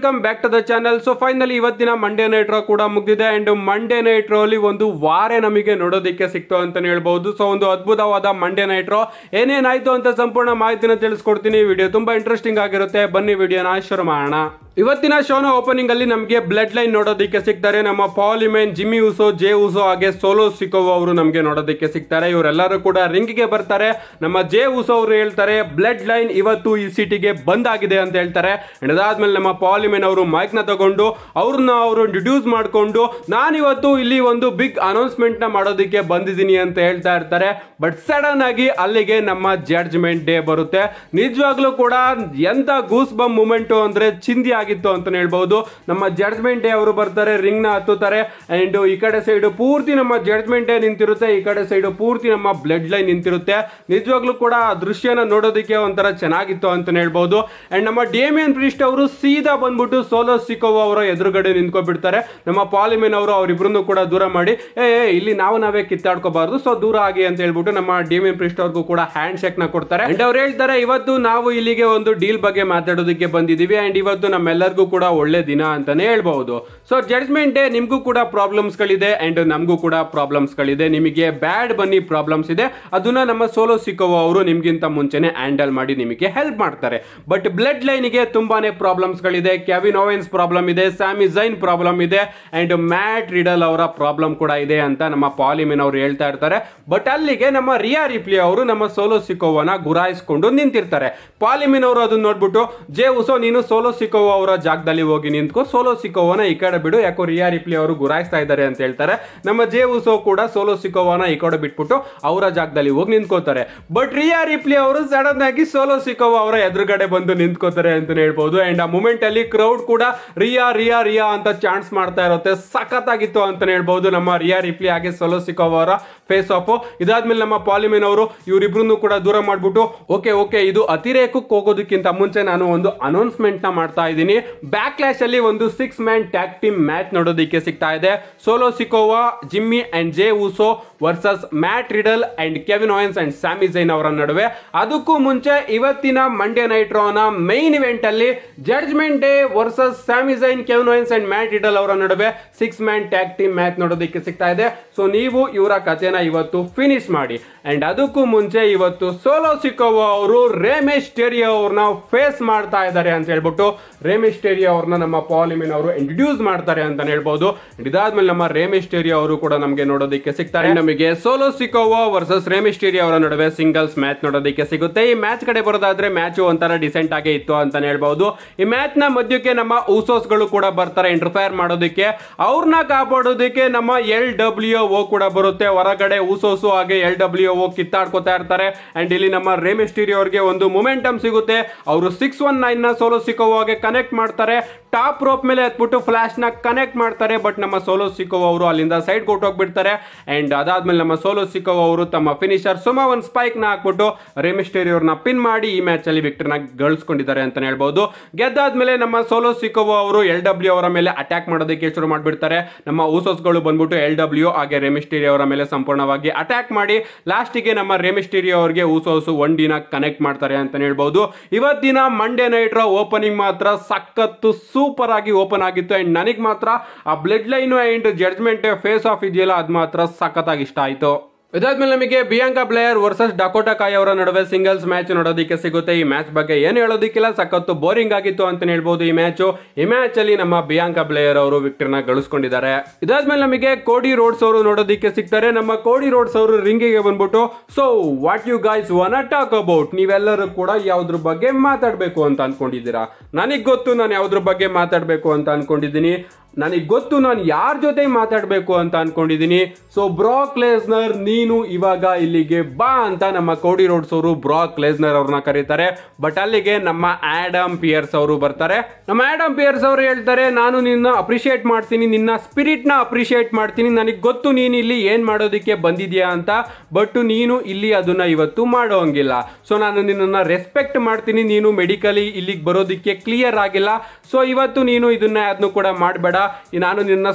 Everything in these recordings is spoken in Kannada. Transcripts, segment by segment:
welcome back to the channel so finally ಇವತ್ತಿನ ಮಂಡೇ ನೈಟ್ ರೋ ಕೂಡ ಮುಗಿದಿದೆ ಅಂಡ್ ಮಂಡೇ ನೈಟ್ ರೋ ಅಲ್ಲಿ ಒಂದು ವಾರೆ ನಮಗೆ ನೋಡೋದಕ್ಕೆ ಸಿಕ್ತು ಅಂತಾನೆ ಹೇಳ್ಬಹುದು ಸೊ ಒಂದು ಅದ್ಭುತವಾದ ಮಂಡೇ ನೈಟ್ ರೋ ಏನೇನಾಯ್ತು ಅಂತ ಸಂಪೂರ್ಣ ಮಾಹಿತಿನ ತಿಳಿಸ್ಕೊಡ್ತೀನಿ ವಿಡಿಯೋ ತುಂಬಾ ಇಂಟ್ರೆಸ್ಟಿಂಗ್ ಆಗಿರುತ್ತೆ ಬನ್ನಿ ವಿಡಿಯೋನ ಶುರು ಮಾಡೋಣ ಇವತ್ತಿನ ಶೋನ ಓಪನಿಂಗ್ ಅಲ್ಲಿ ನಮಗೆ ಬ್ಲಡ್ ಲೈನ್ ನೋಡೋದಕ್ಕೆ ಸಿಗ್ತಾರೆ ನಮ್ಮ ಪಾಲ್ ಜಿಮ್ಮಿ ಉಸೋ ಜೆ ಉಸೋ ಹಾಗೆ ಸೋಲೋ ಸಿಕೋವ ಅವರು ನಮಗೆ ನೋಡೋದಕ್ಕೆ ಸಿಗ್ತಾರೆ ಇವರೆಲ್ಲರೂ ಕೂಡ ರಿಂಗ್ ಗೆ ಬರ್ತಾರೆ ನಮ್ಮ ಜೆ ಉಸೋ ಅವರು ಹೇಳ್ತಾರೆ ಬ್ಲಡ್ ಲೈನ್ ಇವತ್ತು ಈ ಸಿಟಿಗೆ ಬಂದ್ ಆಗಿದೆ ಅಂತ ಹೇಳ್ತಾರೆ ಇದಾದ್ಮೇಲೆ ನಮ್ಮ ಪಾಲ್ ಅವರು ಮೈಕ್ ನ ತಗೊಂಡು ಅವ್ರನ್ನ ಅವರು ಇಂಟ್ರೊಡ್ಯೂಸ್ ಮಾಡಿಕೊಂಡು ನಾನಿವತ್ತು ಇಲ್ಲಿ ಒಂದು ಬಿಗ್ ಅನೌನ್ಸ್ಮೆಂಟ್ ನ ಮಾಡೋದಕ್ಕೆ ಬಂದಿದ್ದೀನಿ ಅಂತ ಹೇಳ್ತಾ ಇರ್ತಾರೆ ಬಟ್ ಸಡನ್ ಆಗಿ ಅಲ್ಲಿಗೆ ನಮ್ಮ ಜಡ್ಜ್ಮೆಂಟ್ ಡೇ ಬರುತ್ತೆ ನಿಜವಾಗ್ಲೂ ಕೂಡ ಎಂತ ಗೂಸ್ ಬಮ್ ಮೂಮೆಂಟು ಅಂದ್ರೆ ಚಿಂದಿ ಆಗಿತ್ತು ಅಂತ ಹೇಳ್ಬೋದು ನಮ್ಮ ಜಡ್ಜ್ಮೆಂಟ್ ಡೇ ಅವರು ಬರ್ತಾರೆ ನ ಹತ್ತುತ್ತಾರೆ ಅಂಡ್ ಈ ಕಡೆ ಸೈಡ್ ಪೂರ್ತಿ ನಮ್ಮ ಜಡ್ಜ್ಮೆಂಟ್ ಡೇ ನಿಂತಿರುತ್ತೆ ಈ ಕಡೆ ಸೈಡ್ ಪೂರ್ತಿ ನಮ್ಮ ಬ್ಲಡ್ ಲೈನ್ ನಿಂತಿರುತ್ತೆ ನಿಜವಾಗ್ಲೂ ಕೂಡ ಆ ದೃಶ್ಯನ ನೋಡೋದಕ್ಕೆ ಒಂಥರ ಚೆನ್ನಾಗಿತ್ತು ಅಂತ ಹೇಳ್ಬಹುದು ಅಂಡ್ ನಮ್ಮ ಡೇಮಿಯನ್ ಪ್ರಿಸ್ಟ್ ಅವರು ಸೀದಾ ಬಂದ್ಬಿಟ್ಟು ಸೋಲೋ ಸಿಕೋವ ಅವರ ಎದುರುಗಡೆ ನಿಂತ್ಕೊಬಿಡ್ತಾರೆ ನಮ್ಮ ಪಾಲಿಮೆನ್ ಅವರು ಅವರಿಬ್ಬರನ್ನು ಕೂಡ ದೂರ ಮಾಡಿ ಏ ಇಲ್ಲಿ ನಾವು ನಾವೇ ಕಿತ್ತಾಡ್ಕೋಬಾರ್ದು ಸೊ ದೂರ ಆಗಿ ಅಂತ ಹೇಳ್ಬಿಟ್ಟು ನಮ್ಮ ಡೇಮಿಯನ್ ಪ್ರಿಸ್ಟ್ ಅವ್ರಿಗೂ ಕೂಡ ಹ್ಯಾಂಡ್ ಶೇಕ್ ನ ಕೊಡ್ತಾರೆ ಅಂಡ್ ಅವ್ರು ಹೇಳ್ತಾರೆ ಇವತ್ತು ನಾವು ಇಲ್ಲಿಗೆ ಒಂದು ಡೀಲ್ ಬಗ್ಗೆ ಮಾತಾಡೋದಕ್ಕೆ ಬಂದಿದ್ದೀವಿ ಅಂಡ್ ಇವತ್ತು ನಮ್ಮ ನಮ್ಮೆಲ್ಲರಿಗೂ ಕೂಡ ಒಳ್ಳೆ ದಿನ ಅಂತಾನೆ ಹೇಳ್ಬಹುದು ಸೊ ಜಡ್ಜ್ಮೆಂಟ್ ಡೇ ನಿಮಗೂ ಕೂಡ ಪ್ರಾಬ್ಲಮ್ಸ್ಗಳಿದೆ ಅಂಡ್ ನಮಗೂ ಕೂಡ ಪ್ರಾಬ್ಲಮ್ಸ್ಗಳಿದೆ ನಿಮಗೆ ಬ್ಯಾಡ್ ಬನ್ನಿ ಪ್ರಾಬ್ಲಮ್ಸ್ ಇದೆ ಅದನ್ನ ನಮ್ಮ ಸೋಲೋ ಸಿಕ್ಕೋ ಅವರು ನಿಮಗಿಂತ ಮುಂಚೆನೆ ಹ್ಯಾಂಡಲ್ ಮಾಡಿ ನಿಮಗೆ ಹೆಲ್ಪ್ ಮಾಡ್ತಾರೆ ಬಟ್ ಬ್ಲಡ್ ಲೈನ್ಗೆ ತುಂಬಾನೇ ಪ್ರಾಬ್ಲಮ್ಸ್ಗಳಿದೆ ಕ್ಯಾವಿನ್ ಓವೆನ್ಸ್ ಪ್ರಾಬ್ಲಮ್ ಇದೆ ಸ್ಯಾಮಿ ಜೈನ್ ಪ್ರಾಬ್ಲಮ್ ಇದೆ ಅಂಡ್ ಮ್ಯಾಟ್ ರಿಡಲ್ ಅವರ ಪ್ರಾಬ್ಲಮ್ ಕೂಡ ಇದೆ ಅಂತ ನಮ್ಮ ಪಾಲಿಮಿನ್ ಅವರು ಹೇಳ್ತಾ ಇರ್ತಾರೆ ಬಟ್ ಅಲ್ಲಿಗೆ ನಮ್ಮ ರಿಯಾ ರಿಪ್ಲಿ ಅವರು ನಮ್ಮ ಸೋಲೋ ಸಿಕ್ಕೋವನ್ನ ಗುರಾಯಿಸಿಕೊಂಡು ನಿಂತಿರ್ತಾರೆ ಪಾಲಿಮಿನ್ ಅವರು ಅದನ್ನ ನೋಡ್ಬಿಟ್ಟು ಜೇ ಉಸೋ ನೀನು ಸೋಲೋ ಸಿಕ್ಕೋ ಅವರ ಜಾಗದಲ್ಲಿ ಹೋಗಿ ನಿಂತ್ಕೊ ಸೋಲೋ ಸಿಕೋವನ ಈ ಕಡೆ ಬಿಡು ಯಾಕೋ ರಿಯಾ ರಿಪ್ಲಿ ಅವರು ಗುರಾಯಿಸ್ತಾ ಇದ್ದಾರೆ ಅಂತ ಹೇಳ್ತಾರೆ ನಮ್ಮ ಜೇ ಉಸೋ ಕೂಡ ಸೋಲೋ ಸಿಕೋವನ ಈ ಕಡೆ ಬಿಟ್ಬಿಟ್ಟು ಅವರ ಜಾಗದಲ್ಲಿ ಹೋಗಿ ನಿಂತ್ಕೋತಾರೆ ಬಟ್ ರಿಯಾ ರಿಪ್ಲಿ ಅವರು ಸಡನ್ ಆಗಿ ಸೋಲೋ ಸಿಕೋವ ಅವರ ಎದುರುಗಡೆ ಬಂದು ನಿಂತ್ಕೋತಾರೆ ಅಂತ ಹೇಳ್ಬೋದು ಅಂಡ್ ಆ ಮೂಮೆಂಟ್ ಅಲ್ಲಿ ಕ್ರೌಡ್ ಕೂಡ ರಿಯಾ ರಿಯಾ ರಿಯಾ ಅಂತ ಚಾನ್ಸ್ ಮಾಡ್ತಾ ಇರುತ್ತೆ ಆಗಿತ್ತು ಅಂತ ಹೇಳ್ಬಹುದು ನಮ್ಮ ರಿಯಾ ರಿಪ್ಲಿ ಹಾಗೆ ಸೋಲೋ ಸಿಕೋವ ಅವರ ಫೇಸ್ ಆಫ್ ಇದಾದ್ಮೇಲೆ ನಮ್ಮ ಪಾಲಿಮೆನ್ ಅವರು ಇವರಿಬ್ರು ಕೂಡ ದೂರ ಮಾಡಿಬಿಟ್ಟು ಓಕೆ ಓಕೆ ಇದು ಅತಿರೇಕಕ್ಕೆ ಹೋಗೋದಕ್ಕಿಂತ ಮುಂಚೆ ನಾನು ಒಂದು ಅನೌನ್ಸ್ಮೆಂಟ್ ನ ಮಾಡ್ತಾ ಇದ್ದೀನಿ ಹೇಳ್ತೀನಿ ಬ್ಯಾಕ್ ಕ್ಲಾಶ್ ಅಲ್ಲಿ ಒಂದು six man tag team match ನೋಡೋದಿಕ್ಕೆ ಸಿಗ್ತಾ ಇದೆ Solo Sikoa Jimmy and Jey Uso versus Matt Riddle and Kevin Owens and Sami Zayn ಅವರ ನಡುವೆ ಅದಕ್ಕೂ ಮುಂಚೆ ಇವತ್ತಿನ ಮಂಡೇ ನೈಟ್ ರೋನ ಮೈನ್ ಇವೆಂಟ್ ಅಲ್ಲಿ Judgment Day versus Sami Zayn Kevin Owens and Matt Riddle ಅವರ ನಡುವೆ six man tag team match ನೋಡೋದಿಕ್ಕೆ ಸಿಗ್ತಾ ಇದೆ ಸೊ ನೀವು ಇವರ ಕಥೆನ ಇವತ್ತು ಫಿನಿಶ್ ಮಾಡಿ ಅಂಡ್ ಅದಕ್ಕೂ ಮುಂಚೆ ಇವತ್ತು ಸೋಲೋ ಸಿಕೋವಾ ಅವರು ರೇಮೇಶ್ ಟೇರಿಯೋ ಅವ್ರನ್ನ ಫೇಸ್ ಮಾಡ್ತಾ ಇದ್ದಾರೆ ಅಂತ ಹೇಳ್ಬಿಟ್ಟು ರೇಮಿಸ್ಟೇರಿಯಾ ಅವ್ರನ್ನ ನಮ್ಮ ಪಾಲಿಮಿನ್ ಅವರು ಇಂಟ್ರಡ್ಯೂಸ್ ಮಾಡ್ತಾರೆ ಅಂತ ಹೇಳ್ಬಹುದು ಇದಾದ್ಮೇಲೆ ನಮ್ಮ ರೇಮಿಸ್ಟೇರಿಯಾ ಅವರು ಕೂಡ ನಮಗೆ ನೋಡೋದಕ್ಕೆ ಸಿಗ್ತಾರೆ ನಮಗೆ ಸೋಲೋ ಸಿಕೋವೋ ವರ್ಸಸ್ ರೇಮಿಸ್ಟೇರಿಯಾ ಅವರ ನಡುವೆ ಸಿಂಗಲ್ಸ್ ಮ್ಯಾಚ್ ನೋಡೋದಕ್ಕೆ ಸಿಗುತ್ತೆ ಈ ಮ್ಯಾಚ್ ಕಡೆ ಬರೋದಾದ್ರೆ ಮ್ಯಾಚ್ ಒಂಥರ ಡಿಸೆಂಟ್ ಆಗಿ ಇತ್ತು ಅಂತಾನೆ ಹೇಳ್ಬಹುದು ಈ ಮ್ಯಾಚ್ ನ ಮಧ್ಯಕ್ಕೆ ನಮ್ಮ ಗಳು ಕೂಡ ಬರ್ತಾರೆ ಇಂಟರ್ಫೈರ್ ಮಾಡೋದಕ್ಕೆ ಅವ್ರನ್ನ ಕಾಪಾಡೋದಕ್ಕೆ ನಮ್ಮ ಎಲ್ ಡಬ್ಲ್ಯೂ ಓ ಕೂಡ ಬರುತ್ತೆ ಹೊರಗಡೆ ಊಸೋಸು ಹಾಗೆ ಎಲ್ ಡಬ್ಲ್ಯೂ ಓ ಕಿತ್ತಾಡ್ಕೋತಾ ಇರ್ತಾರೆ ಅಂಡ್ ಇಲ್ಲಿ ನಮ್ಮ ರೇಮಿಸ್ಟೇರಿಯಾ ಅವರಿಗೆ ಒಂದು ಮೊಮೆಂಟಮ್ ಸಿಗುತ್ತೆ ಅವರು ಸಿಕ್ಸ್ ಒನ್ ನೈನ್ ನ ಸೋಲೋ ಸಿಕ್ಕೋ ಹಾಗೆ ಕನೆಕ್ಟ್ ಕನೆಕ್ಟ್ ಮಾಡ್ತಾರೆ ಟಾಪ್ ರೋಪ್ ಮೇಲೆ ಎತ್ಬಿಟ್ಟು ನ ಕನೆಕ್ಟ್ ಮಾಡ್ತಾರೆ ಬಟ್ ನಮ್ಮ ಸೋಲೋ ಸಿಕ್ಕೋ ಅವರು ಅಲ್ಲಿಂದ ಸೈಡ್ ಕೊಟ್ಟೋಗ್ಬಿಡ್ತಾರೆ ಅಂಡ್ ಅದಾದ್ಮೇಲೆ ನಮ್ಮ ಸೋಲೋ ಸಿಕ್ಕೋ ಅವರು ತಮ್ಮ ಫಿನಿಷರ್ ಸುಮ ಒಂದು ನ ಹಾಕ್ಬಿಟ್ಟು ರೇಮಿಸ್ಟೇರಿ ಅವ್ರನ್ನ ಪಿನ್ ಮಾಡಿ ಈ ಮ್ಯಾಚಲ್ಲಿ ವಿಕ್ಟರ್ನ ಗಳಿಸ್ಕೊಂಡಿದ್ದಾರೆ ಅಂತಲೇ ಹೇಳ್ಬೋದು ಗೆದ್ದಾದ್ಮೇಲೆ ನಮ್ಮ ಸೋಲೋ ಸಿಕ್ಕೋ ಅವರು ಎಲ್ ಡಬ್ಲ್ಯೂ ಅವರ ಮೇಲೆ ಅಟ್ಯಾಕ್ ಮಾಡೋದಕ್ಕೆ ಶುರು ಮಾಡಿಬಿಡ್ತಾರೆ ನಮ್ಮ ಊಸೋಸ್ಗಳು ಬಂದ್ಬಿಟ್ಟು ಎಲ್ ಡಬ್ಲ್ಯೂ ಹಾಗೆ ರೇಮಿಸ್ಟೇರಿ ಅವರ ಮೇಲೆ ಸಂಪೂರ್ಣವಾಗಿ ಅಟ್ಯಾಕ್ ಮಾಡಿ ಲಾಸ್ಟಿಗೆ ನಮ್ಮ ರೇಮಿಸ್ಟೇರಿ ಅವರಿಗೆ ಊಸೋಸು ಒನ್ ಕನೆಕ್ಟ್ ಮಾಡ್ತಾರೆ ಅಂತಲೇ ಹೇಳ್ಬೋದು ಇವತ್ತಿನ ಮಂಡೇ ನೈಟ್ ರ ಓಪನಿಂಗ್ ಮಾತ್ರ ಸಾಕು ಸಖತ್ತು ಸೂಪರ್ ಆಗಿ ಓಪನ್ ಆಗಿತ್ತು ಅಂಡ್ ನನಗೆ ಮಾತ್ರ ಆ Bloodline and Judgment face off ಇದೆಯಲ್ಲ ಅದು ಮಾತ್ರ ಸಖತ್ತಾಗಿ ಇಷ್ಟ ಆಯಿತು ಇದಾದ್ಮೇಲೆ ನಮಗೆ ಬಿಯಾಂಕಾ ಪ್ಲೇಯರ್ ವರ್ಸಸ್ ಡಕೋಟಾ ಕಾಯಿ ಅವರ ನಡುವೆ ಸಿಂಗಲ್ಸ್ ಮ್ಯಾಚ್ ನೋಡೋದಕ್ಕೆ ಸಿಗುತ್ತೆ ಈ ಮ್ಯಾಚ್ ಬಗ್ಗೆ ಏನು ಹೇಳೋದಕ್ಕಿಲ್ಲ ಸಖತ್ತು ಬೋರಿಂಗ್ ಆಗಿತ್ತು ಅಂತ ಹೇಳ್ಬೋದು ಈ ಮ್ಯಾಚು ಈ ಮ್ಯಾಚ್ ಅಲ್ಲಿ ನಮ್ಮ ಬಿಯಾಂಕಾ ಪ್ಲೇಯರ್ ಅವರು ವಿಕ್ಟರ್ನ ಗಳಿಸ್ಕೊಂಡಿದ್ದಾರೆ ಇದಾದ್ಮೇಲೆ ನಮಗೆ ಕೋಡಿ ರೋಡ್ಸ್ ಅವರು ನೋಡೋದಕ್ಕೆ ಸಿಗ್ತಾರೆ ನಮ್ಮ ಕೋಡಿ ರೋಡ್ಸ್ ಅವರು ರಿಂಗಿಗೆ ಬಂದ್ಬಿಟ್ಟು so what you guys want talk about ನೀವೆಲ್ಲರೂ ಕೂಡ ಯಾವ್ದ್ರ ಬಗ್ಗೆ ಮಾತಾಡಬೇಕು ಅಂತ ಅನ್ಕೊಂಡಿದ್ದೀರಾ ನನಗ್ ಗೊತ್ತು ನಾನು ಯಾವ್ದ್ರ ಬಗ್ಗೆ ಮಾತಾಡಬೇಕು ಅಂತ ಅನ್ಕೊಂಡಿದ್ದೀನಿ ನನಗೆ ಗೊತ್ತು ನಾನು ಯಾರ ಜೊತೆ ಮಾತಾಡಬೇಕು ಅಂತ ಅನ್ಕೊಂಡಿದ್ದೀನಿ ಸೊ ಬ್ರಾಕ್ ಲೇಸ್ನರ್ ನೀನು ಇವಾಗ ಇಲ್ಲಿಗೆ ಬಾ ಅಂತ ನಮ್ಮ ಕೋಡಿ ರೋಡ್ಸ್ ಅವರು ಬ್ರಾಕ್ ಲೇಸ್ನರ್ ಅವ್ರನ್ನ ಕರೀತಾರೆ ಬಟ್ ಅಲ್ಲಿಗೆ ನಮ್ಮ ಆಡಮ್ ಪಿಯರ್ಸ್ ಅವರು ಬರ್ತಾರೆ ನಮ್ಮ ಆ್ಯಡಮ್ ಪಿಯರ್ಸ್ ಅವರು ಹೇಳ್ತಾರೆ ನಾನು ನಿನ್ನ ಅಪ್ರಿಷಿಯೇಟ್ ಮಾಡ್ತೀನಿ ನಿನ್ನ ನ ಅಪ್ರಿಷಿಯೇಟ್ ಮಾಡ್ತೀನಿ ನನಗೆ ಗೊತ್ತು ನೀನು ಇಲ್ಲಿ ಏನು ಮಾಡೋದಕ್ಕೆ ಬಂದಿದ್ಯಾ ಅಂತ ಬಟ್ ನೀನು ಇಲ್ಲಿ ಅದನ್ನ ಇವತ್ತು ಮಾಡೋಂಗಿಲ್ಲ ಸೊ ನಾನು ನಿನ್ನನ್ನ ರೆಸ್ಪೆಕ್ಟ್ ಮಾಡ್ತೀನಿ ನೀನು ಮೆಡಿಕಲಿ ಇಲ್ಲಿಗೆ ಬರೋದಕ್ಕೆ ಕ್ಲಿಯರ್ ಆಗಿಲ್ಲ ಸೊ ಇವತ್ತು ನೀನು ಇದನ್ನ ಅದನ್ನು ಕೂಡ ಮಾಡಬೇಡ ನಾನು ನಿನ್ನ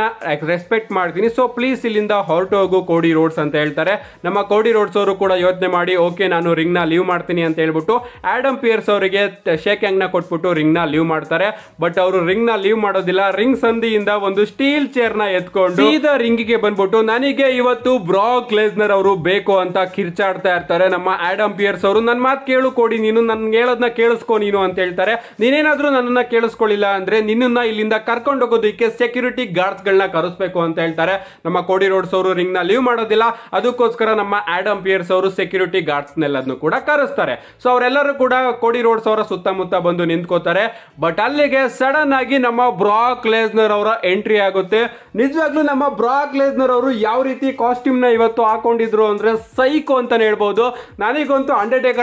ನ ರೆಸ್ಪೆಕ್ಟ್ ಮಾಡ್ತೀನಿ ಸೊ ಪ್ಲೀಸ್ ಇಲ್ಲಿಂದ ಹೊರಟೋಗು ಕೋಡಿ ರೋಡ್ಸ್ ಅಂತ ಹೇಳ್ತಾರೆ ನಮ್ಮ ಕೋಡಿ ರೋಡ್ಸ್ ಅವರು ಕೂಡ ಯೋಚನೆ ಮಾಡಿ ಓಕೆ ನಾನು ರಿಂಗ್ ನ ಲೀವ್ ಮಾಡ್ತೀನಿ ಅಂತ ಹೇಳ್ಬಿಟ್ಟು ಆ್ಯಡಮ್ ಪಿಯರ್ಸ್ ಅವರಿಗೆ ಶೇಕ್ ನ ಕೊಟ್ಬಿಟ್ಟು ನ ಲೀವ್ ಮಾಡ್ತಾರೆ ಬಟ್ ಅವರು ನ ಲೀವ್ ಮಾಡೋದಿಲ್ಲ ರಿಂಗ್ ಸಂಧಿಯಿಂದ ಒಂದು ಸ್ಟೀಲ್ ನ ಎತ್ಕೊಂಡು ರಿಂಗ್ ಗೆ ಬಂದ್ಬಿಟ್ಟು ನನಗೆ ಇವತ್ತು ಬ್ರಾಕ್ ಲೆಸ್ನರ್ ಅವರು ಬೇಕು ಅಂತ ಕಿರ್ಚಾಡ್ತಾ ಇರ್ತಾರೆ ನಮ್ಮ ಆ್ಯಡಮ್ ಪಿಯರ್ಸ್ ಅವರು ನನ್ನ ಮಾತು ಕೇಳು ಕೊಡಿ ನೀನು ನನ್ಗೆ ಹೇಳೋದನ್ನ ಕೇಳಿಸ್ಕೊ ನೀನು ಅಂತ ಹೇಳ್ತಾರೆ ನೀನೇನಾದರೂ ನನ್ನನ್ನು ಕೇಳಿಸ್ಕೊಳ್ಳಿಲ್ಲ ಅಂದ್ರೆ ನಿನ್ನ ಇಲ್ಲಿಂದ ಕರ್ಕೊಂಡು ಹೋಗೋದಕ್ಕೆ ಸೆಕ್ಯೂರಿಟಿ ಗಳನ್ನ ಕರೆಸ್ಬೇಕು ಅಂತ ಹೇಳ್ತಾರೆ ನಮ್ಮ ಕೋಡಿ ರೋಡ್ಸ್ ಅವರು ನ ಲೀವ್ ಮಾಡೋದಿಲ್ಲ ಅದಕ್ಕೋಸ್ಕರ ನಮ್ಮ ಆಡಮ್ ಪಿಯರ್ಸ್ ಅವರು ಸೆಕ್ಯೂರಿಟಿ ನೆಲ್ಲದನ್ನು ಕೂಡ ಕರೆಸ್ತಾರೆ ಸೊ ಅವರೆಲ್ಲರೂ ಕೂಡ ಕೋಡಿ ರೋಡ್ಸ್ ಅವರ ಸುತ್ತಮುತ್ತ ಬಂದು ನಿಂತ್ಕೋತಾರೆ ಬಟ್ ಅಲ್ಲಿಗೆ ಸಡನ್ ಆಗಿ ನಮ್ಮ ಬ್ರಾಕ್ ಲೇಸ್ನರ್ ಅವರ ಎಂಟ್ರಿ ಆಗುತ್ತೆ ನಿಜವಾಗ್ಲೂ ನಮ್ಮ ಬ್ರಾಕ್ ಲೇಸ್ನರ್ ಅವರು ಯಾವ ರೀತಿ ಕಾಸ್ಟ್ಯೂಮ್ ನ ಇವತ್ತು ಹಾಕೊಂಡಿದ್ರು ಅಂದ್ರೆ ಸೈಕೋ ಅಂತಾನೆ ಹೇಳ್ಬಹುದು ನನಗಂತೂ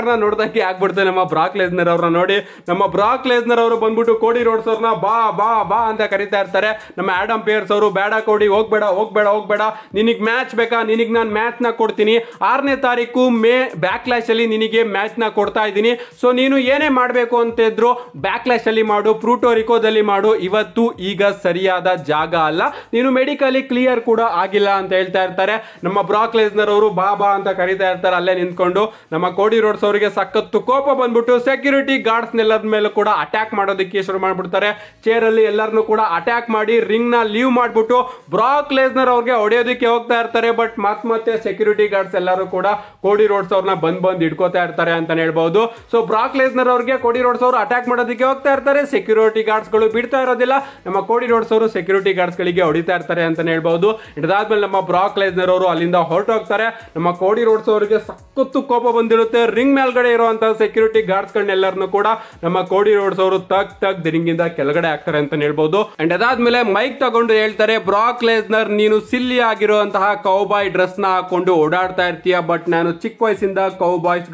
ನ ನೋಡ್ದಕ್ಕೆ ಆಗ್ಬಿಡುತ್ತೆ ನಮ್ಮ ಬ್ರಾಕ್ ಲೇಸ್ನರ್ ಅವ್ರನ್ನ ನೋಡಿ ನಮ್ಮ ಬ್ರಾಕ್ ಲೇಸ್ನರ್ ಅವರು ಬಂದ್ಬಿಟ್ಟು ಕೋಡಿ ರೋಡ್ಸ್ ಅವ್ರನ್ನ ಬಾ ಬಾ ಬಾ ಅಂತ ಕರೀತಾರೆ ಹೇಳ್ತಾ ಇರ್ತಾರೆ ನಮ್ಮ ಆಡಮ್ ಪೇರ್ಸ್ ಅವರು ಬೇಡ ಕೊಡಿ ಹೋಗ್ಬೇಡ ಹೋಗ್ಬೇಡ ಹೋಗ್ಬೇಡ ನಿನಗೆ ಮ್ಯಾಚ್ ಬೇಕಾ ನಿನಗೆ ನಾನು ಮ್ಯಾಚ್ನ ಕೊಡ್ತೀನಿ ಆರನೇ ತಾರೀಕು ಮೇ ಬ್ಯಾಕ್ಲ್ಯಾಶಲ್ಲಿ ನಿನಗೆ ಮ್ಯಾಚ್ನ ಕೊಡ್ತಾ ಇದ್ದೀನಿ ಸೊ ನೀನು ಏನೇ ಮಾಡಬೇಕು ಅಂತ ಇದ್ರು ಬ್ಯಾಕ್ಲ್ಯಾಶಲ್ಲಿ ಮಾಡು ರಿಕೋದಲ್ಲಿ ಮಾಡು ಇವತ್ತು ಈಗ ಸರಿಯಾದ ಜಾಗ ಅಲ್ಲ ನೀನು ಮೆಡಿಕಲಿ ಕ್ಲಿಯರ್ ಕೂಡ ಆಗಿಲ್ಲ ಅಂತ ಹೇಳ್ತಾ ಇರ್ತಾರೆ ನಮ್ಮ ಬ್ರಾಕ್ ಲೇಸ್ನರ್ ಅವರು ಬಾ ಬಾ ಅಂತ ಕರಿತಾ ಇರ್ತಾರೆ ಅಲ್ಲೇ ನಿಂತ್ಕೊಂಡು ನಮ್ಮ ಕೋಡಿ ರೋಡ್ಸ್ ಅವರಿಗೆ ಸಖತ್ತು ಕೋಪ ಬಂದ್ಬಿಟ್ಟು ಸೆಕ್ಯೂರಿಟಿ ಗಾರ್ಡ್ಸ್ನೆಲ್ಲರ ಮೇಲೆ ಕೂಡ ಅಟ್ಯಾಕ್ ಮಾಡೋದಕ್ಕೆ ಶುರು ಮಾಡಿಬಿಡ್ತಾರೆ ಚೇರಲ್ಲಿ ಎಲ್ಲರನ್ನೂ ಕೂಡ ಅಟ್ಯಾಕ್ ಮಾಡಿ ರಿಂಗ್ ನ ಲೀವ್ ಮಾಡ್ಬಿಟ್ಟು ಬ್ರಾಕ್ ಲೇಸ್ನರ್ ಅವ್ರಿಗೆ ಹೊಡೆಯೋದಕ್ಕೆ ಹೋಗ್ತಾ ಇರ್ತಾರೆ ಬಟ್ ಮತ್ತೆ ಮತ್ತೆ ಸೆಕ್ಯೂರಿಟಿ ಗಾರ್ಡ್ಸ್ ಎಲ್ಲರೂ ಕೂಡ ಕೋಡಿ ರೋಡ್ಸ್ ಅವ್ರನ್ನ ಬಂದ್ ಬಂದ್ ಇಟ್ಕೋತಾ ಇರ್ತಾರೆ ಅಂತ ಹೇಳ್ಬಹುದು ಸೊ ಬ್ರಾಕ್ ಲೇಸ್ನರ್ ಅವ್ರಿಗೆ ಕೋಡಿ ರೋಡ್ಸ್ ಅವರು ಅಟ್ಯಾಕ್ ಮಾಡೋದಕ್ಕೆ ಹೋಗ್ತಾ ಇರ್ತಾರೆ ಸೆಕ್ಯೂರಿಟಿ ಗಾರ್ಡ್ಸ್ ಗಳು ಬಿಡ್ತಾ ಇರೋದಿಲ್ಲ ನಮ್ಮ ಕೋಡಿ ರೋಡ್ಸ್ ಅವರು ಸೆಕ್ಯೂರಿಟಿ ಗಾರ್ಡ್ಸ್ ಗಳಿಗೆ ಹೊಡಿತಾ ಇರ್ತಾರೆ ಅಂತಾನೆ ಹೇಳ್ಬಹುದು ಇದಾದ್ಮೇಲೆ ನಮ್ಮ ಬ್ರಾಕ್ ಲೇಸ್ನರ್ ಅವರು ಅಲ್ಲಿಂದ ಹೊರಟೋಗ್ತಾರೆ ನಮ್ಮ ಕೋಡಿ ರೋಡ್ಸ್ ಅವರಿಗೆ ಸಕ್ಕತ್ತು ಕೋಪ ಬಂದಿರುತ್ತೆ ರಿಂಗ್ ಮೇಲ್ಗಡೆ ಇರುವಂತ ಸೆಕ್ಯೂರಿಟಿ ಗಾರ್ಡ್ಸ್ ಗಳನ್ನೆಲ್ಲರನ್ನು ಕೂಡ ನಮ್ಮ ಕೋಡಿ ರೋಡ್ಸ್ ಅವರು ತಗ್ ತಗ್ ರಿಂಗ್ ಕೆಳಗಡೆ ಹಾಕ್ತಾರೆ ಅಂತ ಹೇಳ್ಬಹುದು ಅಂಡ್ ಅದಾದ್ಮೇಲೆ ಮೈಕ್ ತಗೊಂಡು ಹೇಳ್ತಾರೆ ಬ್ರಾಕ್ ಲೇಸ್ನರ್ ನೀನು ಸಿಲ್ಲಿ ಆಗಿರುವಂತಹ ಕೌಬಾಯ್ ಡ್ರೆಸ್ನ ಹಾಕೊಂಡು ಓಡಾಡ್ತಾ ಇರ್ತೀಯ ಬಟ್ ನಾನು ಚಿಕ್ಕ ವಯಸ್ಸಿಂದ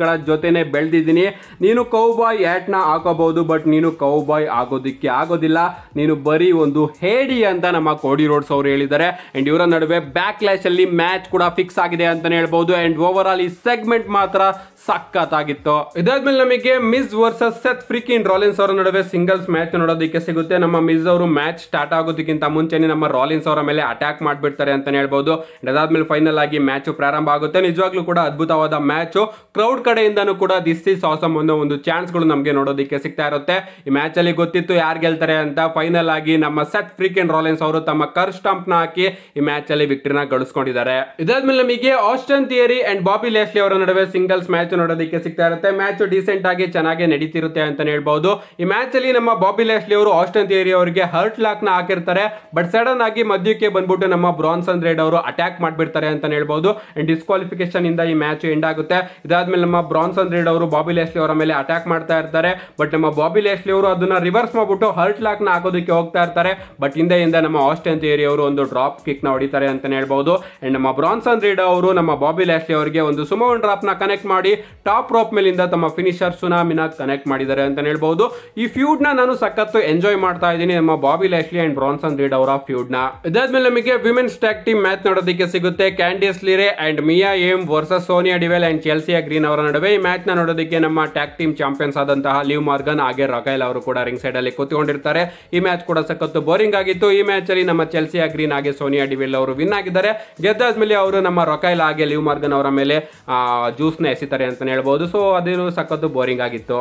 ಗಳ ಜೊತೆನೆ ಬೆಳೆದಿದ್ದೀನಿ ನೀನು ಕೌಬಾಯ್ ನ ಹಾಕೋಬಹುದು ಬಟ್ ನೀನು ಕೌಬಾಯ್ ಆಗೋದಿಕ್ಕೆ ಆಗೋದಿಲ್ಲ ನೀನು ಬರೀ ಒಂದು ಹೇಡಿ ಅಂತ ನಮ್ಮ ಕೋಡಿ ರೋಡ್ಸ್ ಅವರು ಹೇಳಿದ್ದಾರೆ ಅಂಡ್ ಇವರ ನಡುವೆ ಬ್ಯಾಕ್ ಲ್ಯಾಶ್ ಅಲ್ಲಿ ಮ್ಯಾಚ್ ಕೂಡ ಫಿಕ್ಸ್ ಆಗಿದೆ ಅಂತಾನೆ ಹೇಳ್ಬಹುದು ಅಂಡ್ ಓವರ್ ಆಲ್ ಈ ಸೆಗ್ಮೆಂಟ್ ಮಾತ್ರ ಆಗಿತ್ತು ಇದಾದ್ಮೇಲೆ ನಮಗೆ Miz versus Seth Freakin Rollins ಅವರ ನಡುವೆ ಸಿಂಗಲ್ಸ್ ಮ್ಯಾಚ್ ನೋಡೋದಕ್ಕೆ ಸಿಗುತ್ತೆ ನಮ್ಮ ಮಿಸ್ ಅವರು ಮ್ಯಾಚ್ ಸ್ಟಾರ್ಟ್ ಆಗೋದಕ್ಕಿಂತ ಮುಂಚೆನೇ ನಮ್ಮ ರಾಲಿನ್ಸ್ ಅವರ ಮೇಲೆ ಅಟ್ಯಾಕ್ ಮಾಡಿಬಿಡ್ತಾರೆ ಅಂತಲೇ ಹೇಳ್ಬೋದು ಅದಾದ್ಮೇಲೆ ಫೈನಲ್ ಆಗಿ ಮ್ಯಾಚು ಪ್ರಾರಂಭ ಆಗುತ್ತೆ ನಿಜವಾಗ್ಲೂ ಕೂಡ ಅದ್ಭುತವಾದ ಮ್ಯಾಚು ಕ್ರೌಡ್ ಕಡೆಯಿಂದನೂ ಕೂಡ ದಿಸ್ ಇಸ್ ಆಸಮ್ ಅನ್ನೋ ಒಂದು ಚಾನ್ಸ್ಗಳು ನಮಗೆ ನೋಡೋದಕ್ಕೆ ಸಿಗ್ತಾ ಇರುತ್ತೆ ಈ ಮ್ಯಾಚಲ್ಲಿ ಗೊತ್ತಿತ್ತು ಯಾರು ಗೆಲ್ತಾರೆ ಅಂತ ಫೈನಲ್ ಆಗಿ ನಮ್ಮ ಸತ್ ಫ್ರೀಕೆಂಡ್ ರಾಲಿನ್ಸ್ ಅವರು ತಮ್ಮ ಕರ್ ಸ್ಟಂಪ್ನ ಹಾಕಿ ಈ ಮ್ಯಾಚಲ್ಲಿ ವಿಕ್ಟ್ರಿನ ಗಳಿಸ್ಕೊಂಡಿದ್ದಾರೆ ಇದಾದ್ಮೇಲೆ ನಮಗೆ Austin Theory and Bobby Lashley ಅವರ ನಡುವೆ ಸಿಂಗಲ್ಸ್ ಮ್ಯಾಚ್ ನೋಡೋದಕ್ಕೆ ಸಿಗ್ತಾ ಇರುತ್ತೆ ಮ್ಯಾಚ್ ಡಿಸೆಂಟ್ ಆಗಿ ಚೆನ್ನಾಗಿ ನಡೀತಿರುತ್ತೆ ಅಂತಲೇ ಹೇಳ್ಬಹುದು ಈ ಮ್ಯಾಚ್ ಅಲ್ಲಿ ನಮ್ಮ ಬಾಬಿ ಲೇಸ್ಲಿ ಅವರು ಆಸ್ಟನ್ ಥಿಯರಿ ಅವರಿಗೆ ಹರ್ಟ್ ಲಾಕ್ ಅಟ್ಯಾಕ್ನ ಹಾಕಿರ್ತಾರೆ ಬಟ್ ಸಡನ್ ಆಗಿ ಮಧ್ಯಕ್ಕೆ ಬಂದ್ಬಿಟ್ಟು ನಮ್ಮ ಬ್ರಾನ್ಸನ್ ರೇಡ್ ಅವರು ಅಟ್ಯಾಕ್ ಮಾಡಿಬಿಡ್ತಾರೆ ಅಂತ ಹೇಳ್ಬೋದು ಅಂಡ್ ಡಿಸ್ಕ್ವಾಲಿಫಿಕೇಶನ್ ಇಂದ ಈ ಮ್ಯಾಚ್ ಎಂಡ್ ಆಗುತ್ತೆ ಇದಾದ್ಮೇಲೆ ನಮ್ಮ ಬ್ರಾನ್ಸನ್ ರೇಡ್ ಅವರು ಬಾಬಿ ಲೇಸ್ಲಿ ಅವರ ಮೇಲೆ ಅಟ್ಯಾಕ್ ಮಾಡ್ತಾ ಇರ್ತಾರೆ ಬಟ್ ನಮ್ಮ ಬಾಬಿ ಲೇಸ್ಲಿ ಅವರು ಅದನ್ನ ರಿವರ್ಸ್ ಮಾಡ್ಬಿಟ್ಟು ಹರ್ಟ್ ಲಾಕ್ ನ ಹಾಕೋದಕ್ಕೆ ಹೋಗ್ತಾ ಇರ್ತಾರೆ ಬಟ್ ಹಿಂದೆ ಹಿಂದೆ ನಮ್ಮ ಆಸ್ಟ್ರೇನ್ ಥಿಯರಿ ಅವರು ಒಂದು ಡ್ರಾಪ್ ಕಿಕ್ನ ಹೊಡಿತಾರೆ ಅಂತ ಹೇಳ್ಬೋದು ಅಂಡ್ ನಮ್ಮ ಬ್ರಾನ್ಸನ್ ರೇಡ್ ಅವರು ನಮ್ಮ ಬಾಬಿ ಲೇಸ್ಲಿ ಅವರಿಗೆ ಒಂದು ಸುಮೋನ್ ಡ್ರಾಪ್ ನ ಕನೆಕ್ಟ್ ಮಾಡಿ ಟಾಪ್ ರೋಪ್ ಮೇಲಿಂದ ತಮ್ಮ ಫಿನಿಶರ್ ಸುನಾಮಿನ ಕನೆಕ್ಟ್ ಮಾಡಿದ್ದಾರೆ ಅಂತ ಹೇಳ್ಬಹುದು ಈ ಫ್ಯೂಡ್ ನಾನು ಸಖತ್ತು ಎಂಜಾಯ್ ಮಾಡ್ತಾ ಇದ್ದೀನಿ ನಮ್ಮ Bobby Lashley lightly and Bronson Reed ಅವರ ಫ್ಯೂಡ್ ನ ಇದಾದ್ಮೇಲೆ ನಮಗೆ ವಿಮೆನ್ಸ್ ಟ್ಯಾಕ್ ಟೀಮ್ ಮ್ಯಾಚ್ ನೋಡೋದಕ್ಕೆ ಸಿಗುತ್ತೆ Candice LeRae and Mia Yim versus Sonya Deville and Chelsea Green ಅವರ ನಡುವೆ ಈ ಮ್ಯಾಚ್ ನ ನೋಡೋದಕ್ಕೆ ನಮ್ಮ ಟ್ಯಾಕ್ ಟೀಮ್ ಚಾಂಪಿಯನ್ಸ್ ಆದಂತಹ ಲಿವ್ ಮಾರ್ಗನ್ ಹಾಗೆ ರಕೈಲ್ ಅವರು ಕೂಡ ರಿಂಗ್ ಸೈಡ್ ಅಲ್ಲಿ ಕೂತ್ಕೊಂಡಿರ್ತಾರೆ ಈ ಮ್ಯಾಚ್ ಕೂಡ ಸಖತ್ತು ಬೋರಿಂಗ್ ಆಗಿತ್ತು ಈ ಮ್ಯಾಚ್ ಅಲ್ಲಿ ನಮ್ಮ ಚೆಲ್ಸಿಯಾ ಗ್ರೀನ್ ಹಾಗೆ ಸೋನಿಯಾ ಡಿವೆಲ್ ಅವರು ವಿನ್ ಆಗಿದ್ದಾರೆ ಗೆದ್ದಾದ್ಮೇಲೆ ಅವರು ನಮ್ಮ ರೊಕೈಲ್ ಹಾಗೆ ಲಿವ್ ಮಾರ್ಗನ್ ಅವರ ಮೇಲೆ ನ ಎಸಿತಾರೆ ಅಂತಲೇ ಹೇಳ್ಬಹುದು ಸೊ ಅದೇನು ಸಖತ್ತು ಬೋರಿಂಗ್ ಆಗಿತ್ತು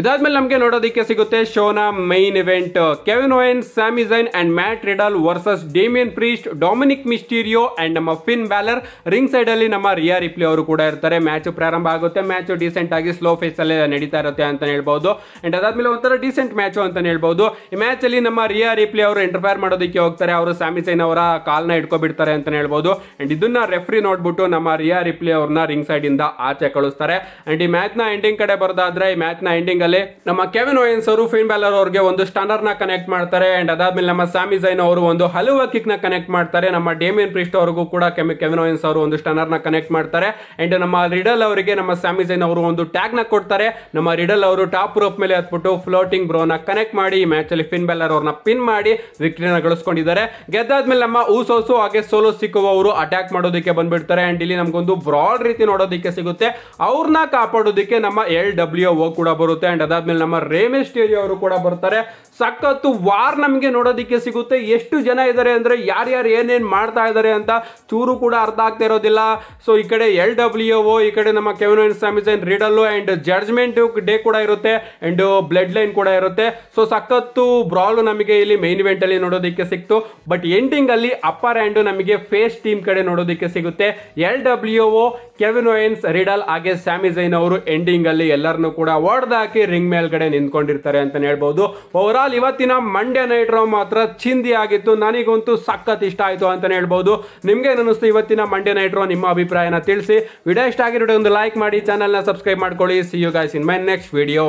ಇದಾದ್ಮೇಲೆ ನಮಗೆ ನೋಡೋದಕ್ಕೆ ಸಿಗುತ್ತೆ ಶೋನ main event Kevin Owens Zayn and Matt Riddle versus Damian Priest Dominik Mysterio and ನಮ್ಮ ಫಿನ್ ಬ್ಯಾಲರ್ ರಿಂಗ್ ಸೈಡ್ ಅಲ್ಲಿ ನಮ್ಮ ರಿಯಾ ರಿಪ್ಲಿ ಅವರು ಕೂಡ ಇರ್ತಾರೆ ಮ್ಯಾಚ್ ಪ್ರಾರಂಭ ಆಗುತ್ತೆ ಮ್ಯಾಚ್ ಡಿಸೆಂಟ್ ಆಗಿ ಸ್ಲೋ ಫೇಸ್ ಅಲ್ಲಿ ನಡೀತಾ ಇರುತ್ತೆ ಅಂತ ಹೇಳ್ಬಹುದು ಅಂಡ್ ಅದಾದ್ಮೇಲೆ ಒಂಥರ ಡಿಸೆಂಟ್ ಮ್ಯಾಚ್ ಅಂತ ಹೇಳ್ಬಹುದು ಈ ಮ್ಯಾಚ್ ಅಲ್ಲಿ ನಮ್ಮ ರಿಯಾ ರಿಪ್ಲಿ ಅವರು ಎಂಟರ್ಫೈರ್ ಮಾಡೋದಕ್ಕೆ ಹೋಗ್ತಾರೆ ಅವರು ಸ್ಯಾಮಿಝೈನ್ ಅವರ ಕಾಲ್ನ ಇಟ್ಕೊಬಿಡ್ತಾರೆ ಅಂತ ಹೇಳ್ಬಹುದು ಅಂಡ್ ಇದನ್ನ ರೆಫ್ರಿ ನೋಡ್ಬಿಟ್ಟು ನಮ್ಮ ರಿಯಾ ರಿಪ್ಲಿ ಅವ್ರನ್ನ ರಿಂಗ್ ಸೈಡ್ ಇಂದ ಆಚೆ ಕಳಿಸ್ತಾರೆ ಅಂಡ್ ಈ ಮ್ಯಾಚ್ ನ ಎಂಡಿಂಗ್ ಕಡೆ ಬರೋದಾದ್ರೆ ಈ ಮ್ಯಾಚ್ ನ ಎಂಡಿಂಗ್ ನಮ್ಮ ಕೆವಿನ್ ಓಯನ್ಸ್ ಅವರು ಫಿನ್ ಬ್ಯಾಲರ್ ಅವ್ರಿಗೆ ಒಂದು ಸ್ಟಾಂಡರ್ ನ ಕನೆಕ್ಟ್ ಮಾಡ್ತಾರೆ ಅಂಡ್ ಅದಾದ್ಮೇಲೆ ನಮ್ಮ ಸ್ಯಾಮಿ ಜೈನ್ ಅವರು ಒಂದು ಹಲವು ಕಿಕ್ ನ ಕನೆಕ್ಟ್ ಮಾಡ್ತಾರೆ ನಮ್ಮ ಡೇಮಿಯನ್ ಪ್ರಿಸ್ಟ್ ಅವರಿಗೂ ಕೂಡ ಕೆವಿನ್ ಓಯನ್ಸ್ ಅವರು ಒಂದು ಸ್ಟಾಂಡರ್ ನ ಕನೆಕ್ಟ್ ಮಾಡ್ತಾರೆ ಅಂಡ್ ನಮ್ಮ ರಿಡಲ್ ಅವರಿಗೆ ನಮ್ಮ ಸ್ಯಾಮಿ ಜೈನ್ ಅವರು ಒಂದು ಟ್ಯಾಗ್ ನ ಕೊಡ್ತಾರೆ ನಮ್ಮ ರಿಡಲ್ ಅವರು ಟಾಪ್ ರೋಪ್ ಮೇಲೆ ಹತ್ಬಿಟ್ಟು ಫ್ಲೋಟಿಂಗ್ ಬ್ರೋ ನ ಕನೆಕ್ಟ್ ಮಾಡಿ ಈ ಮ್ಯಾಚ್ ಅಲ್ಲಿ ಫಿನ್ ಬ್ಯಾಲರ್ ಅವ್ರನ್ನ ಪಿನ್ ಮಾಡಿ ನ ಗಳಿಸ್ಕೊಂಡಿದ್ದಾರೆ ಗೆದ್ದಾದ್ಮೇಲೆ ನಮ್ಮ ಊಸೋಸು ಹಾಗೆ ಸೋಲೋ ಸಿಕ್ಕುವವರು ಅವರು ಅಟ್ಯಾಕ್ ಮಾಡೋದಕ್ಕೆ ಬಂದ್ಬಿಡ್ತಾರೆ ಅಂಡ್ ಇಲ್ಲಿ ನಮಗೊಂದು ಬ್ರಾಡ್ ರೀತಿ ನೋಡೋದಕ್ಕೆ ಸಿಗುತ್ತೆ ಅವ್ರನ್ನ ಕಾಪಾಡೋದಕ್ಕೆ ನಮ್ಮ ಎಲ್ ಡಬ್ಲ್ಯೂ ಓ ಕೂಡ ಬರುತ್ತೆ ಅಂಡ್ ಅದಾದ್ಮೇಲೆ ನಮ್ಮ ರೇಮೇಶ್ ಸ್ಟೇಜ್ ಅವರು ಕೂಡ ಬರ್ತಾರೆ ಸಖತ್ತು ವಾರ್ ನಮಗೆ ನೋಡೋದಿಕ್ಕೆ ಸಿಗುತ್ತೆ ಎಷ್ಟು ಜನ ಇದ್ದಾರೆ ಅಂದರೆ ಯಾರ್ಯಾರು ಏನೇನು ಮಾಡ್ತಾ ಇದ್ದಾರೆ ಅಂತ ಚೂರು ಕೂಡ ಅರ್ಥ ಆಗ್ತಾ ಇರೋದಿಲ್ಲ ಸೊ ಈ ಕಡೆ ಎಲ್ ಡಬ್ಲ್ಯೂ ಓ ಈ ಕಡೆ ನಮ್ಮ Kevin Sami's Riddle and Judgment Day ಕೂಡ ಇರುತ್ತೆ ಆ್ಯಂಡ್ ಬ್ಲಡ್ ಲೈನ್ ಕೂಡ ಇರುತ್ತೆ ಸೊ ಸಖತ್ತು ಬ್ರಾಲು ನಮಗೆ ಇಲ್ಲಿ ಮೈನ್ ಇವೆಂಟಲ್ಲಿ ನೋಡೋದಕ್ಕೆ ಸಿಕ್ತು ಬಟ್ ಎಂಡಿಂಗಲ್ಲಿ ಅಪ್ಪರ್ ಆ್ಯಂಡು ನಮಗೆ ಫೇಸ್ ಟೀಮ್ ಕಡೆ ನೋಡೋದಕ್ಕೆ ಸಿಗುತ್ತೆ L W O Kevin Owens Riddle ಹಾಗೆ ಜೈನ್ ಅವರು ಎಂಡಿಂಗ್ ಅಲ್ಲಿ ಎಲ್ಲರನ್ನು ಕೂಡ ಹಾಕಿ ರಿಂಗ್ ಮೇಲ್ಗಡೆ ನಿಂತ್ಕೊಂಡಿರ್ತಾರೆ ಅಂತ ಹೇಳ್ಬೋದು ಓವರ್ ಆಲ್ ಇವತ್ತಿನ ಮಂಡ್ಯ ನೈಟ್ ರೋ ಮಾತ್ರ ಚಿಂದಿ ಆಗಿತ್ತು ನನಗಂತೂ ಸಖತ್ ಇಷ್ಟ ಆಯಿತು ಅಂತ ಹೇಳ್ಬೋದು ನಿಮ್ಗೆ ಅನಿಸ್ತು ಇವತ್ತಿನ ಮಂಡ್ಯ ನೈಟ್ ರೋ ನಿಮ್ಮ ಅಭಿಪ್ರಾಯನ ತಿಳಿಸಿ ವಿಡಿಯೋ ಇಷ್ಟ ಆಗಿರೋ ಒಂದು ಲೈಕ್ ಮಾಡಿ ಚಾನಲ್ನ ಸಬ್ಸ್ಕ್ರೈಬ್ ಮಾಡ್ಕೊಳ್ಳಿ see you guys in my next video